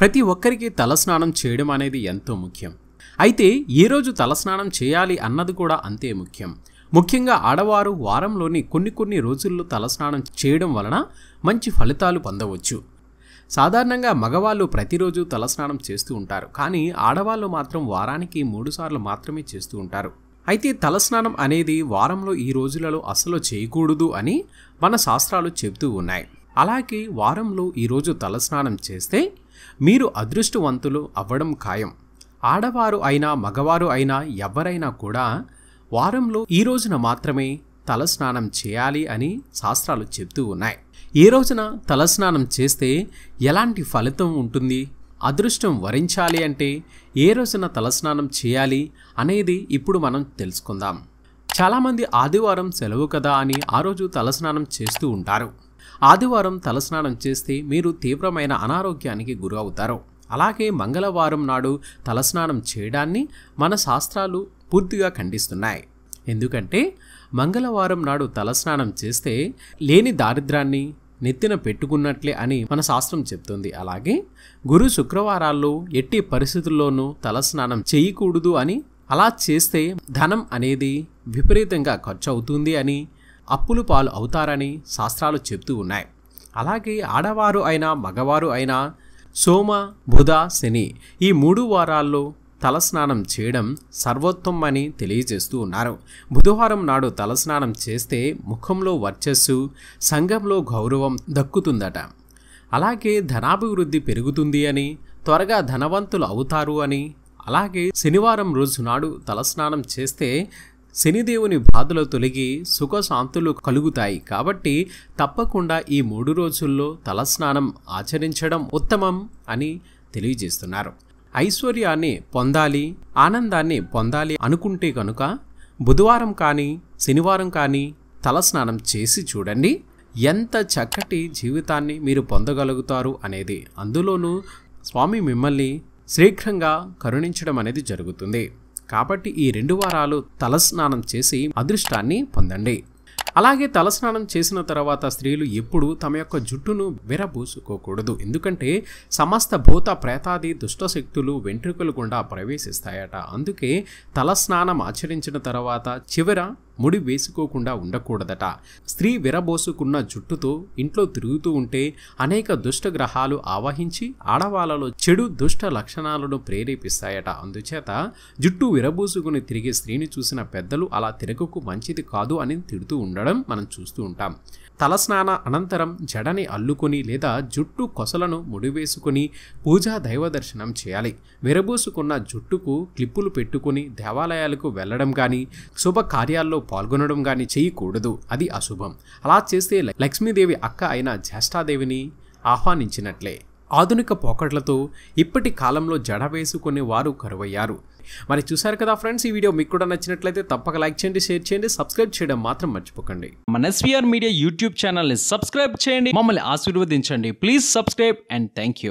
ప్రతి ఒక్కరికి తలస్నానం చేయడం అనేది ఎంతో ముఖ్యం అయితే ఈరోజు తలస్నానం చేయాలి అన్నది కూడా అంతే ముఖ్యం ముఖ్యంగా ఆడవారు వారంలోని కొన్ని కొన్ని రోజుల్లో తలస్నానం చేయడం వలన మంచి ఫలితాలు పొందవచ్చు సాధారణంగా మగవాళ్ళు ప్రతిరోజు తలస్నానం చేస్తూ ఉంటారు కానీ ఆడవాళ్ళు మాత్రం వారానికి మూడుసార్లు మాత్రమే చేస్తూ ఉంటారు అయితే తలస్నానం అనేది వారంలో ఈ రోజులలో అసలు చేయకూడదు అని మన శాస్త్రాలు చెబుతూ ఉన్నాయి అలాగే వారంలో ఈరోజు తలస్నానం చేస్తే మీరు అదృష్టవంతులు అవ్వడం ఖాయం ఆడవారు అయినా మగవారు అయినా ఎవరైనా కూడా వారంలో ఈ రోజున మాత్రమే తలస్నానం చేయాలి అని శాస్త్రాలు చెబుతూ ఉన్నాయి ఈ రోజున తలస్నానం చేస్తే ఎలాంటి ఫలితం ఉంటుంది అదృష్టం వరించాలి అంటే ఏ రోజున తలస్నానం చేయాలి అనేది ఇప్పుడు మనం తెలుసుకుందాం చాలామంది ఆదివారం సెలవు కదా అని ఆ రోజు తలస్నానం చేస్తూ ఉంటారు ఆదివారం తలస్నానం చేస్తే మీరు తీవ్రమైన అనారోగ్యానికి గురవుతారు అలాగే మంగళవారం నాడు తలస్నానం చేయడాన్ని మన శాస్త్రాలు పూర్తిగా ఖండిస్తున్నాయి ఎందుకంటే మంగళవారం నాడు తలస్నానం చేస్తే లేని దారిద్రాన్ని నెత్తిన పెట్టుకున్నట్లే అని మన శాస్త్రం చెప్తుంది అలాగే గురు శుక్రవారాల్లో ఎట్టి పరిస్థితుల్లోనూ తలస్నానం చేయకూడదు అని అలా చేస్తే ధనం అనేది విపరీతంగా ఖర్చు అవుతుంది అని అప్పులు పాలు అవుతారని శాస్త్రాలు చెప్తూ ఉన్నాయి అలాగే ఆడవారు అయినా మగవారు అయినా సోమ బుధ శని ఈ మూడు వారాల్లో తలస్నానం చేయడం సర్వోత్తమని తెలియజేస్తూ ఉన్నారు బుధవారం నాడు తలస్నానం చేస్తే ముఖంలో వర్చస్సు సంఘంలో గౌరవం దక్కుతుందట అలాగే ధనాభివృద్ధి పెరుగుతుంది అని త్వరగా ధనవంతులు అవుతారు అని అలాగే శనివారం రోజు నాడు తలస్నానం చేస్తే శనిదేవుని బాధలు తొలగి సుఖశాంతులు కలుగుతాయి కాబట్టి తప్పకుండా ఈ మూడు రోజుల్లో తలస్నానం ఆచరించడం ఉత్తమం అని తెలియజేస్తున్నారు ఐశ్వర్యాన్ని పొందాలి ఆనందాన్ని పొందాలి అనుకుంటే కనుక బుధవారం కానీ శనివారం కానీ తలస్నానం చేసి చూడండి ఎంత చక్కటి జీవితాన్ని మీరు పొందగలుగుతారు అనేది అందులోనూ స్వామి మిమ్మల్ని శీఘ్రంగా కరుణించడం అనేది జరుగుతుంది కాబట్టి ఈ రెండు వారాలు తలస్నానం చేసి అదృష్టాన్ని పొందండి అలాగే తలస్నానం చేసిన తర్వాత స్త్రీలు ఎప్పుడూ తమ యొక్క జుట్టును విరబూసుకోకూడదు ఎందుకంటే సమస్త భూత ప్రేతాది దుష్టశక్తులు వెంట్రుకలు గుండా ప్రవేశిస్తాయట అందుకే తలస్నానం ఆచరించిన తర్వాత చివర ముడి వేసుకోకుండా ఉండకూడదట స్త్రీ విరబోసుకున్న జుట్టుతో ఇంట్లో తిరుగుతూ ఉంటే అనేక దుష్ట గ్రహాలు ఆవహించి ఆడవాళ్ళలో చెడు దుష్ట లక్షణాలను ప్రేరేపిస్తాయట అందుచేత జుట్టు విరబోసుకుని తిరిగే స్త్రీని చూసిన పెద్దలు అలా తిరగకు మంచిది కాదు అని తిడుతూ ఉండడం మనం చూస్తూ ఉంటాం తలస్నాన అనంతరం జడని అల్లుకొని లేదా జుట్టు కొసలను ముడివేసుకుని పూజా దైవ దర్శనం చేయాలి విరబూసుకున్న జుట్టుకు క్లిప్పులు పెట్టుకుని దేవాలయాలకు వెళ్ళడం కానీ శుభ కార్యాల్లో పాల్గొనడం కానీ చేయకూడదు అది అశుభం అలా చేస్తే లక్ష్మీదేవి అక్క అయిన జ్యేష్ఠాదేవిని ఆహ్వానించినట్లే ఆధునిక పోకట్లతో ఇప్పటి కాలంలో జడ వేసుకునే వారు కరువయ్యారు మరి చూసారు కదా ఫ్రెండ్స్ ఈ వీడియో మీకు కూడా నచ్చినట్లయితే తప్పక లైక్ చేయండి షేర్ చేయండి సబ్స్క్రైబ్ చేయడం మాత్రం మర్చిపోకండి మన ఎస్వీఆర్ మీడియా యూట్యూబ్ ఛానల్ని సబ్స్క్రైబ్ చేయండి మమ్మల్ని ఆశీర్వదించండి please subscribe and thank you